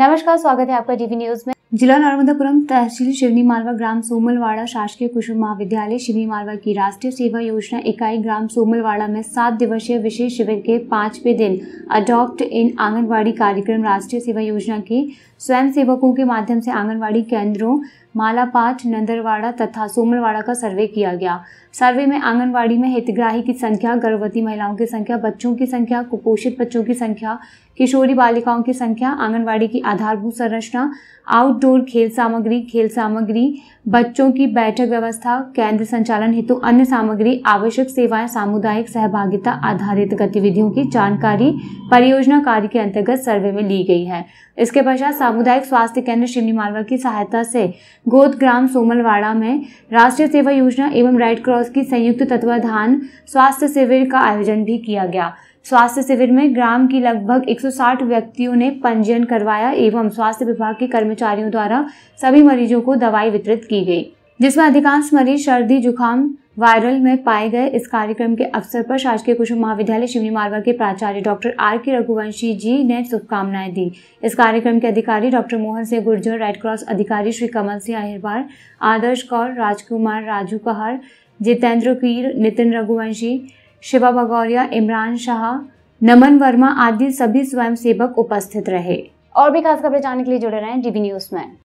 नमस्कार स्वागत है आपका डीवी न्यूज में जिला नर्मदापुरम तहसील शिवनी मालवा ग्राम सोमलवाड़ा शासकीय कुशल महाविद्यालय शिवनी मालवा की राष्ट्रीय सेवा योजना इकाई ग्राम सोमलवाड़ा में सात दिवसीय विशेष शिविर के पांचवें दिन अडॉप्ट इन आंगनवाड़ी कार्यक्रम राष्ट्रीय सेवा योजना के स्वयं सेवकों के माध्यम से आंगनवाड़ी केंद्रों मालापाट नंदरवाड़ा तथा सोमरवाड़ा का सर्वे किया गया सर्वे में आंगनवाड़ी में हितग्राही की संख्या गर्भवती महिलाओं की संख्या बच्चों की संख्या कुपोषित बच्चों की संख्या किशोरी बालिकाओं की संख्या आंगनवाड़ी की आधारभूत संरचना आउटडोर खेल सामग्री खेल सामग्री बच्चों की बैठक व्यवस्था केंद्र संचालन हेतु अन्य सामग्री आवश्यक सेवाएं सामुदायिक सहभागिता आधारित गतिविधियों की जानकारी परियोजना कार्य के अंतर्गत सर्वे में ली गई है इसके पश्चात सामुदायिक स्वास्थ्य केंद्र शिमली मालवा की सहायता से गोद ग्राम सोमलवाड़ा में राष्ट्रीय सेवा योजना एवं रेड क्रॉस की संयुक्त तत्वाधान स्वास्थ्य शिविर का आयोजन भी किया गया स्वास्थ्य शिविर में ग्राम की लगभग 160 व्यक्तियों ने पंजीयन करवाया एवं स्वास्थ्य विभाग के कर्मचारियों द्वारा सभी मरीजों को दवाई वितरित की गई जिसमें अधिकांश मरीज सर्दी जुकाम वायरल में पाए गए इस कार्यक्रम के अवसर पर शासकीय कुशल महाविद्यालय शिवनी मारवा के प्राचार्य डॉक्टर आर के रघुवंशी जी ने शुभकामनाएं दी इस कार्यक्रम के अधिकारी doctor Mohan Singh Gurjar red cross अधिकारी श्री कमल सिंह अहिरवार आदर्श कौर राजकुमार राजू कहार जितेंद्र कीर नितिन रघुवंशी शिवा भगौरिया इमरान शाह नमन वर्मा आदि सभी सेवक उपस्थित रहे और भी खास खबरें जानने के लिए जुड़े रहे डीबी न्यूज़ में